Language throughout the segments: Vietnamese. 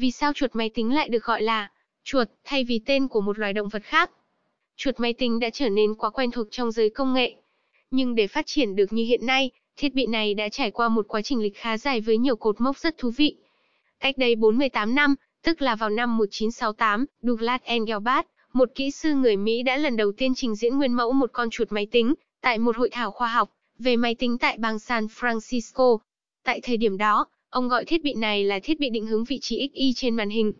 Vì sao chuột máy tính lại được gọi là chuột thay vì tên của một loài động vật khác? Chuột máy tính đã trở nên quá quen thuộc trong giới công nghệ. Nhưng để phát triển được như hiện nay, thiết bị này đã trải qua một quá trình lịch khá dài với nhiều cột mốc rất thú vị. Cách đây 48 năm, tức là vào năm 1968, Douglas Engelbart, một kỹ sư người Mỹ đã lần đầu tiên trình diễn nguyên mẫu một con chuột máy tính tại một hội thảo khoa học về máy tính tại bang San Francisco. Tại thời điểm đó, Ông gọi thiết bị này là thiết bị định hướng vị trí XY trên màn hình.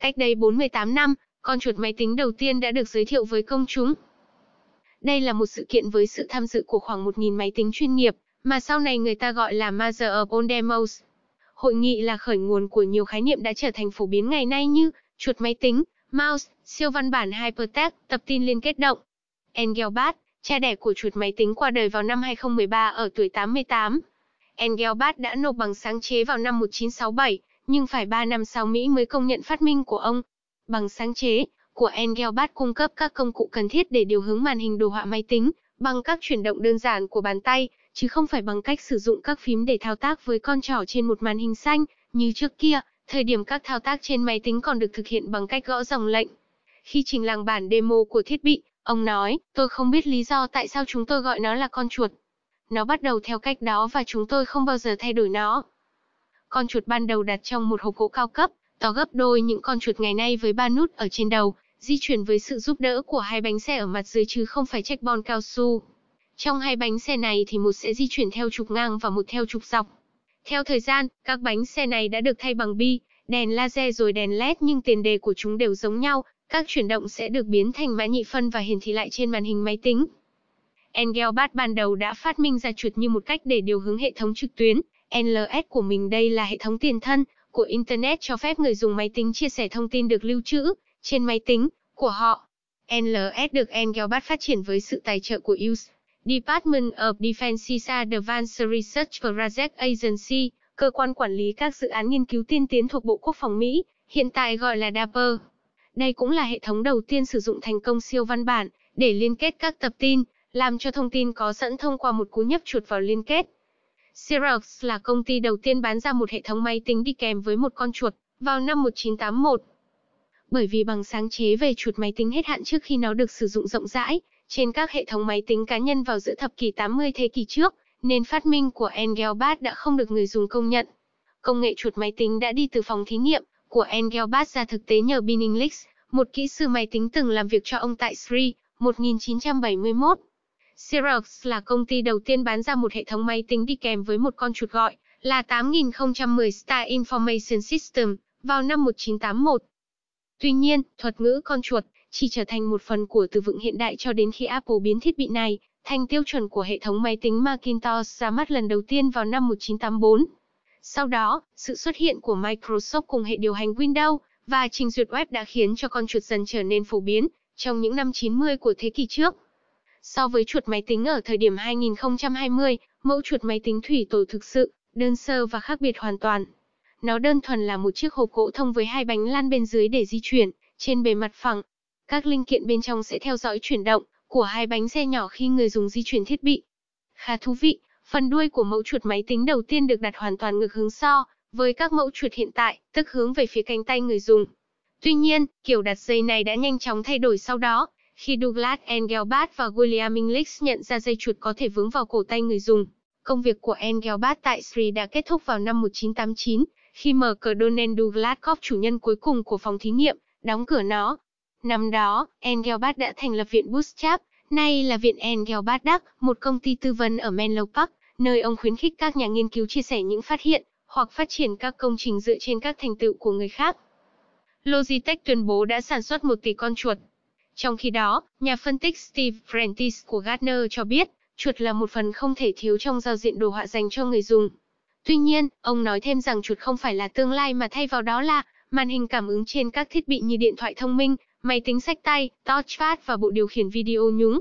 Cách đây 48 năm, con chuột máy tính đầu tiên đã được giới thiệu với công chúng. Đây là một sự kiện với sự tham dự của khoảng 1.000 máy tính chuyên nghiệp, mà sau này người ta gọi là Mother of All Demos. Hội nghị là khởi nguồn của nhiều khái niệm đã trở thành phổ biến ngày nay như chuột máy tính, mouse, siêu văn bản hypertext, tập tin liên kết động. Engelbart, cha đẻ của chuột máy tính qua đời vào năm 2013 ở tuổi 88. Engelbart đã nộp bằng sáng chế vào năm 1967, nhưng phải 3 năm sau Mỹ mới công nhận phát minh của ông. Bằng sáng chế của Engelbart cung cấp các công cụ cần thiết để điều hướng màn hình đồ họa máy tính bằng các chuyển động đơn giản của bàn tay, chứ không phải bằng cách sử dụng các phím để thao tác với con trỏ trên một màn hình xanh như trước kia. Thời điểm các thao tác trên máy tính còn được thực hiện bằng cách gõ dòng lệnh. Khi trình làng bản demo của thiết bị, ông nói, tôi không biết lý do tại sao chúng tôi gọi nó là con chuột, nó bắt đầu theo cách đó và chúng tôi không bao giờ thay đổi nó. Con chuột ban đầu đặt trong một hộp gỗ cao cấp, to gấp đôi những con chuột ngày nay với ba nút ở trên đầu, di chuyển với sự giúp đỡ của hai bánh xe ở mặt dưới chứ không phải trách bon cao su. Trong hai bánh xe này thì một sẽ di chuyển theo trục ngang và một theo trục dọc. Theo thời gian, các bánh xe này đã được thay bằng bi, đèn laser rồi đèn LED nhưng tiền đề của chúng đều giống nhau, các chuyển động sẽ được biến thành mã nhị phân và hiển thị lại trên màn hình máy tính. Engelbart ban đầu đã phát minh ra chuột như một cách để điều hướng hệ thống trực tuyến. NLS của mình đây là hệ thống tiền thân của Internet cho phép người dùng máy tính chia sẻ thông tin được lưu trữ trên máy tính của họ. NLS được Engelbart phát triển với sự tài trợ của US Department of Defense's Advanced Research Project Agency, cơ quan quản lý các dự án nghiên cứu tiên tiến thuộc Bộ Quốc phòng Mỹ, hiện tại gọi là DAPER. Đây cũng là hệ thống đầu tiên sử dụng thành công siêu văn bản để liên kết các tập tin, làm cho thông tin có sẵn thông qua một cú nhấp chuột vào liên kết. Xerox là công ty đầu tiên bán ra một hệ thống máy tính đi kèm với một con chuột vào năm 1981. Bởi vì bằng sáng chế về chuột máy tính hết hạn trước khi nó được sử dụng rộng rãi trên các hệ thống máy tính cá nhân vào giữa thập kỷ 80 thế kỷ trước, nên phát minh của Engelbart đã không được người dùng công nhận. Công nghệ chuột máy tính đã đi từ phòng thí nghiệm của Engelbart ra thực tế nhờ Binning Leaks, một kỹ sư máy tính từng làm việc cho ông tại Sri 1971. Xerox là công ty đầu tiên bán ra một hệ thống máy tính đi kèm với một con chuột gọi là 8010 Star Information System vào năm 1981. Tuy nhiên, thuật ngữ con chuột chỉ trở thành một phần của từ vựng hiện đại cho đến khi Apple biến thiết bị này thành tiêu chuẩn của hệ thống máy tính Macintosh ra mắt lần đầu tiên vào năm 1984. Sau đó, sự xuất hiện của Microsoft cùng hệ điều hành Windows và trình duyệt web đã khiến cho con chuột dần trở nên phổ biến trong những năm 90 của thế kỷ trước. So với chuột máy tính ở thời điểm 2020, mẫu chuột máy tính thủy tổ thực sự, đơn sơ và khác biệt hoàn toàn. Nó đơn thuần là một chiếc hộp gỗ thông với hai bánh lăn bên dưới để di chuyển, trên bề mặt phẳng. Các linh kiện bên trong sẽ theo dõi chuyển động của hai bánh xe nhỏ khi người dùng di chuyển thiết bị. Khá thú vị, phần đuôi của mẫu chuột máy tính đầu tiên được đặt hoàn toàn ngược hướng so với các mẫu chuột hiện tại, tức hướng về phía cánh tay người dùng. Tuy nhiên, kiểu đặt dây này đã nhanh chóng thay đổi sau đó, khi Douglas Engelbart và William English nhận ra dây chuột có thể vướng vào cổ tay người dùng, công việc của Engelbart tại Sri đã kết thúc vào năm 1989, khi mở cờ Donald Douglas Corp chủ nhân cuối cùng của phòng thí nghiệm, đóng cửa nó. Năm đó, Engelbart đã thành lập viện Bootstrap, nay là viện Engelbart Duck, một công ty tư vấn ở Menlo Park, nơi ông khuyến khích các nhà nghiên cứu chia sẻ những phát hiện hoặc phát triển các công trình dựa trên các thành tựu của người khác. Logitech tuyên bố đã sản xuất một tỷ con chuột, trong khi đó, nhà phân tích Steve Prentice của Gartner cho biết, chuột là một phần không thể thiếu trong giao diện đồ họa dành cho người dùng. Tuy nhiên, ông nói thêm rằng chuột không phải là tương lai mà thay vào đó là màn hình cảm ứng trên các thiết bị như điện thoại thông minh, máy tính sách tay, touchpad và bộ điều khiển video nhúng.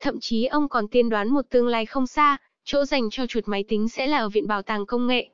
Thậm chí ông còn tiên đoán một tương lai không xa, chỗ dành cho chuột máy tính sẽ là ở Viện Bảo tàng Công nghệ.